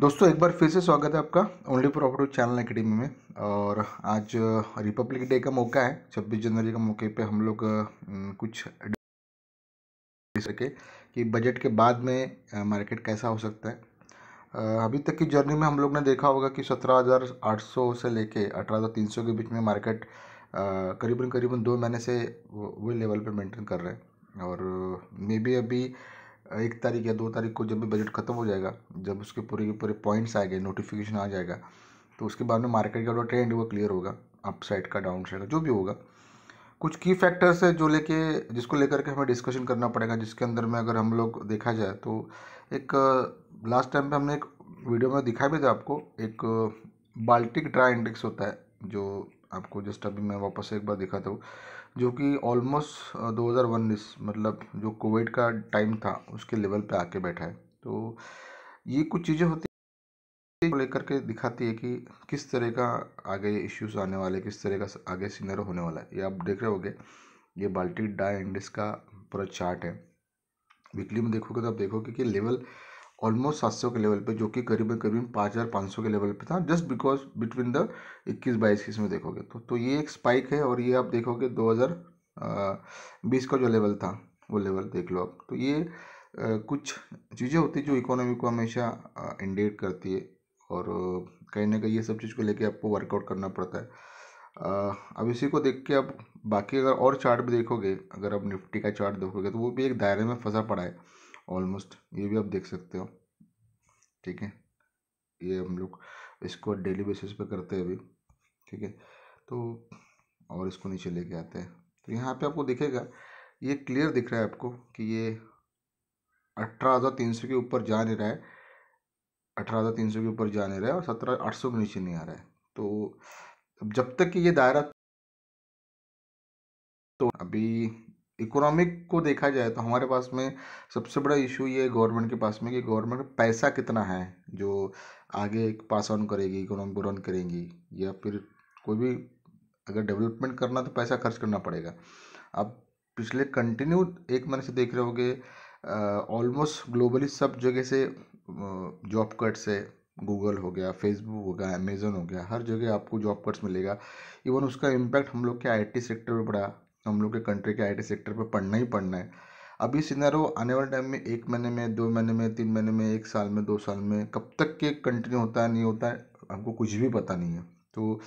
दोस्तों एक बार फिर से स्वागत है आपका ओनली प्रॉपर्टी चैनल एकेडमी में और आज रिपब्लिक डे का मौका है छब्बीस जनवरी का मौके पे हम लोग कुछ सके कि बजट के बाद में मार्केट कैसा हो सकता है अभी तक की जर्नी में हम लोग ने देखा होगा कि सत्रह हज़ार आठ सौ से लेके अठारह हज़ार तीन सौ के बीच में मार्केट करीबन करीबन दो महीने से वही लेवल पर मेंटेन कर रहे हैं और मे बी अभी एक तारीख या दो तारीख को जब भी बजट ख़त्म हो जाएगा जब उसके पूरे के पूरे पॉइंट्स आएंगे गए नोटिफिकेशन आ जाएगा तो उसके बाद में मार्केट का जो ट्रेंड वो क्लियर होगा अप साइड का डाउन साइड का जो भी होगा कुछ की फैक्टर्स है जो लेके जिसको लेकर के हमें डिस्कशन करना पड़ेगा जिसके अंदर में अगर हम लोग देखा जाए तो एक लास्ट टाइम पे हमने एक वीडियो में दिखाया भी था आपको एक बाल्टिक ड्रा इंडेक्स होता है जो आपको जस्ट अभी मैं वापस एक बार दिखाता हूँ जो कि ऑलमोस्ट दो हज़ार उन्नीस मतलब जो कोविड का टाइम था उसके लेवल पर आके बैठा है तो ये कुछ चीज़ें होती लेकर के दिखाती है कि किस तरह का आगे इश्यूज आने वाले किस तरह का आगे सीनर होने वाला है ये आप देख रहे होगे ये बाल्टी डाई इंडेक्स का पूरा चार्ट है वीकली में देखोगे तो आप देखोगे कि लेवल ऑलमोस्ट सात सौ के लेवल पे जो कि करीबन करीबन पाँच हज़ार पाँच सौ के लेवल पे था जस्ट बिकॉज बिटवीन द इक्कीस बाईस किस में देखोगे तो तो ये एक स्पाइक है और ये आप देखोगे दो हज़ार बीस का जो लेवल था वो लेवल देख लो आप तो ये कुछ चीज़ें होती जो इकोनॉमी को हमेशा इंडेट करती है और कहीं ना कहीं ये सब चीज़ को लेके आपको वर्कआउट करना पड़ता है आ, अब इसी को देख के आप बाकी अगर और चार्ट भी देखोगे अगर आप निफ्टी का चार्ट देखोगे तो वो भी एक दायरे में फंसा पड़ा है ऑलमोस्ट ये भी आप देख सकते हो ठीक है ये हम लोग इसको डेली बेसिस पे करते हैं अभी ठीक है तो और इसको नीचे लेके आते हैं तो यहाँ पे आपको दिखेगा ये क्लियर दिख रहा है आपको कि ये अठारह हज़ार तीन सौ के ऊपर जा नहीं रहा है अठारह हज़ार तीन सौ के ऊपर जा नहीं रहा है और सत्रह आठ सौ के नीचे नहीं आ रहा है तो जब तक कि ये दायरा तो अभी इकोनॉमिक को देखा जाए तो हमारे पास में सबसे बड़ा इशू ये गवर्नमेंट के पास में कि गवर्नमेंट पैसा कितना है जो आगे पास ऑन करेगी इकोनॉमिक को रन करेंगी या फिर कोई भी अगर डेवलपमेंट करना तो पैसा खर्च करना पड़ेगा अब पिछले कंटिन्यू एक महीने से देख रहे होगे ऑलमोस्ट ग्लोबली सब जगह से जॉब कट्स है गूगल हो गया फेसबुक हो गया अमेजोन हो गया हर जगह आपको जॉब कट्स मिलेगा इवन उसका इम्पैक्ट हम लोग के आईटी सेक्टर में पड़ा हम लोग के कंट्री के आईटी सेक्टर पर पढ़ना ही पढ़ना है अब ये सिनेरो आने वाले टाइम में एक महीने में दो महीने में तीन महीने में एक साल में दो साल में कब तक के कंटिन्यू होता है नहीं होता है हमको कुछ भी पता नहीं है तो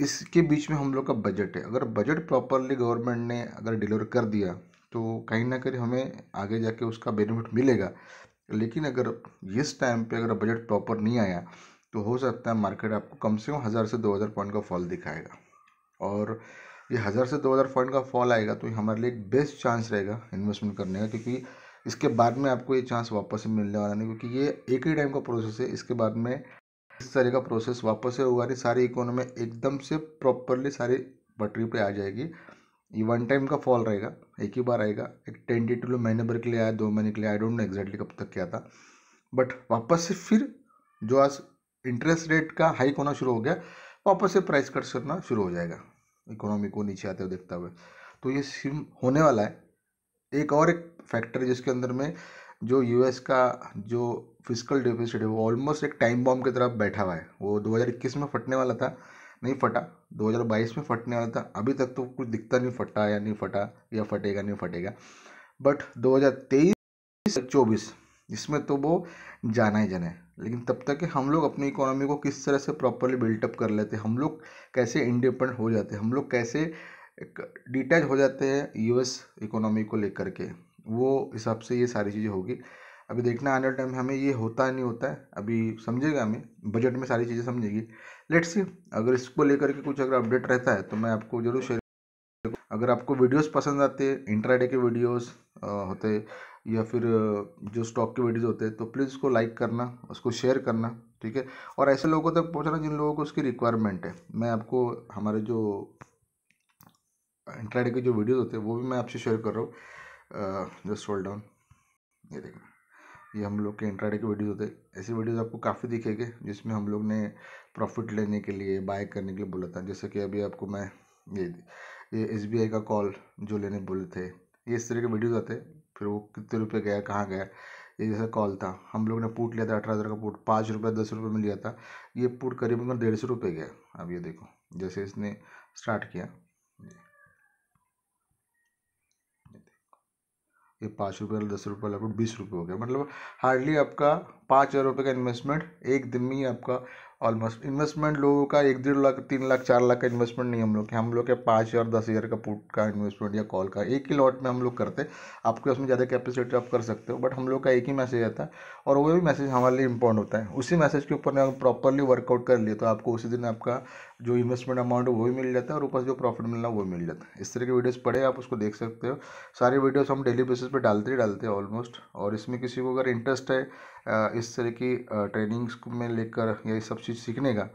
इसके बीच में हम लोग का बजट है अगर बजट प्रॉपरली गवर्नमेंट ने अगर डिलीवर कर दिया तो कहीं ना कहीं हमें आगे जाके उसका बेनिफिट मिलेगा लेकिन अगर इस टाइम पे अगर बजट प्रॉपर नहीं आया तो हो सकता है मार्केट आपको कम से कम हज़ार से दो हज़ार पॉइंट का फॉल दिखाएगा और ये हज़ार से दो हज़ार पॉइंट का फॉल आएगा तो ये हमारे लिए एक बेस्ट चांस रहेगा इन्वेस्टमेंट करने का क्योंकि इसके बाद में आपको ये चांस वापस से मिलने वाला नहीं क्योंकि ये एक ही टाइम का प्रोसेस है इसके बाद में इस तरह का प्रोसेस वापस से होगा नहीं सारी इकोनॉमी एकदम से प्रॉपरली सारी पटरी पर आ जाएगी ये वन टाइम का फॉल रहेगा एक ही बार आएगा एक टू महीने भर के लिए आया दो महीने के लिए आई डोंट नो एग्जैक्टली कब तक क्या था बट वापस से फिर जो आज इंटरेस्ट रेट का हाइक होना शुरू हो गया वापस से प्राइस कट करना शुरू हो जाएगा इकोनॉमी को नीचे आते हुए देखता हुए तो ये सिम होने वाला है एक और एक फैक्टर जिसके अंदर में जो यूएस का जो फिजिकल डिफिसिट है वो ऑलमोस्ट एक टाइम बॉम्ब की तरफ बैठा हुआ है वो 2021 में फटने वाला था नहीं फटा 2022 में फटने वाला था अभी तक तो कुछ दिखता नहीं फटा या नहीं फटा या फटेगा नहीं फटेगा बट दो चौबीस इसमें तो वो जाना ही जाना है लेकिन तब तक कि हम लोग अपनी इकोनॉमी को किस तरह से प्रॉपरली बिल्टअप कर लेते हैं हम लोग कैसे इंडिपेंडेंट हो जाते हैं हम लोग कैसे डिटैच हो जाते हैं यूएस इकोनॉमी को लेकर के वो हिसाब से ये सारी चीज़ें होगी अभी देखना आने वाले टाइम में हमें ये होता है नहीं होता है अभी समझेगा हमें बजट में सारी चीज़ें समझेगी लेट्स सी अगर इसको लेकर के कुछ अगर अपडेट रहता है तो मैं आपको जरूर शेयर अगर आपको वीडियोस पसंद आते हैं इंट्राडे के वीडियोस होते या फिर जो स्टॉक के वीडियोज़ होते हैं तो प्लीज़ उसको लाइक करना उसको शेयर करना ठीक है और ऐसे लोगों तक पहुँचाना जिन लोगों को उसकी रिक्वायरमेंट है मैं आपको हमारे जो इंटरनेट के जो वीडियोज़ होते हैं वो भी मैं आपसे शेयर कर रहा हूँ जस्ट होल्ड डाउन ये देखना ये हम लोग के इंट्राडे के वीडियोज़ होते हैं ऐसे वीडियोज़ आपको काफ़ी दिखेंगे जिसमें हम लोग ने प्रॉफिट लेने के लिए बाय करने के लिए बोला था जैसे कि अभी आपको मैं ये ये एस का कॉल जो लेने बोले थे ये इस तरह के वीडियोज़ आते हैं फिर वो कितने रुपये गया कहाँ गया ये जैसा कॉल था हम लोग ने पुट लिया था अठारह हज़ार का पुट पाँच रुपये दस रुपये में लिया था ये पुट कर डेढ़ सौ रुपये गया अब ये देखो जैसे इसने स्टार्ट किया ये पाँच रुपये दस रुपये लगभग बीस रुपये हो गया मतलब हार्डली आपका पाँच हज़ार रुपये का इन्वेस्टमेंट एक दिन में ही आपका ऑलमोस्ट इन्वेस्टमेंट लोगों का एक डेढ़ लाख तीन लाख चार लाख का इन्वेस्टमेंट नहीं हम लोग के हम लोग के पाँच हज़ार दस हज़ार का पुट का इन्वेस्टमेंट या कॉल का एक ही लॉट में हम लोग करते आपके उसमें ज़्यादा कैपेसिटी आप कर सकते हो बट हम लोग का एक ही मैसेज आता है और वो भी मैसेज हमारे लिए इंपॉर्टेंट होता है उसी मैसेज के ऊपर ने प्रॉपरली वर्कआउट कर लिए तो आपको उसी दिन आपका जो इन्वेस्टमेंट अमाउंट है वो भी मिल जाता है और ऊपर जो प्रॉफिट मिलना वो मिल जाता है इस तरह के वीडियोज़ पढ़े आप उसको देख सकते हो सारी वीडियोज़ हम डेली बेसिस पर डालते ही डालते हैं ऑलमोस्ट और इसमें किसी को अगर इंटरेस्ट है इस तरह की ट्रेनिंग्स में लेकर या इस सब चीज़ सीखने का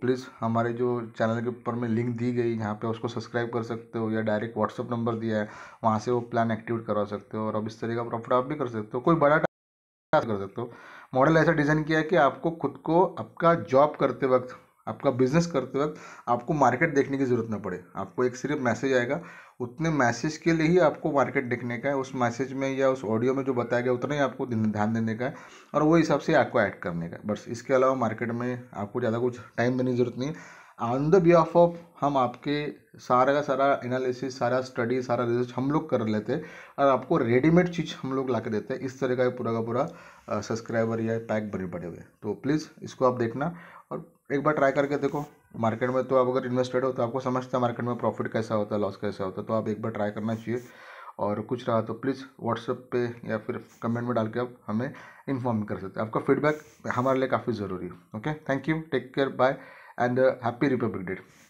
प्लीज़ हमारे जो चैनल के ऊपर में लिंक दी गई यहाँ पे उसको सब्सक्राइब कर सकते हो या डायरेक्ट व्हाट्सअप नंबर दिया है वहाँ से वो प्लान एक्टिवेट करवा सकते हो और अब इस तरह का प्रॉफिट आप भी कर सकते हो कोई बड़ा कर सकते हो मॉडल ऐसा डिज़ाइन किया है कि आपको खुद को आपका जॉब करते वक्त आपका बिजनेस करते वक्त आपको मार्केट देखने की ज़रूरत ना पड़े आपको एक सिर्फ मैसेज आएगा उतने मैसेज के लिए ही आपको मार्केट देखने का है उस मैसेज में या उस ऑडियो में जो बताया गया उतना ही आपको ध्यान देने का है और वो हिसाब से आपको ऐड करने का है बस इसके अलावा मार्केट में आपको ज़्यादा कुछ टाइम देने की ज़रूरत नहीं है ऑन द बिहाफ ऑफ हम आपके सारा का सारा एनालिसिस सारा स्टडी सारा रिसर्च हम लोग कर लेते हैं और आपको रेडीमेड चीज़ हम लोग ला के देते हैं इस तरह का पूरा का पूरा सब्सक्राइबर या पैक बने पड़े हुए तो प्लीज़ इसको आप देखना और एक बार ट्राई करके देखो मार्केट में तो आप अगर इन्वेस्टेड हो तो आपको समझते हैं मार्केट में प्रॉफिट कैसा होता है लॉस कैसा होता है तो आप एक बार ट्राई करना चाहिए और कुछ रहा तो प्लीज़ व्हाट्सएप पे या फिर कमेंट में डाल के आप हमें इन्फॉर्म कर सकते हैं आपका फीडबैक हमारे लिए काफ़ी ज़रूरी है okay thank you take care bye and Happy Republic Day.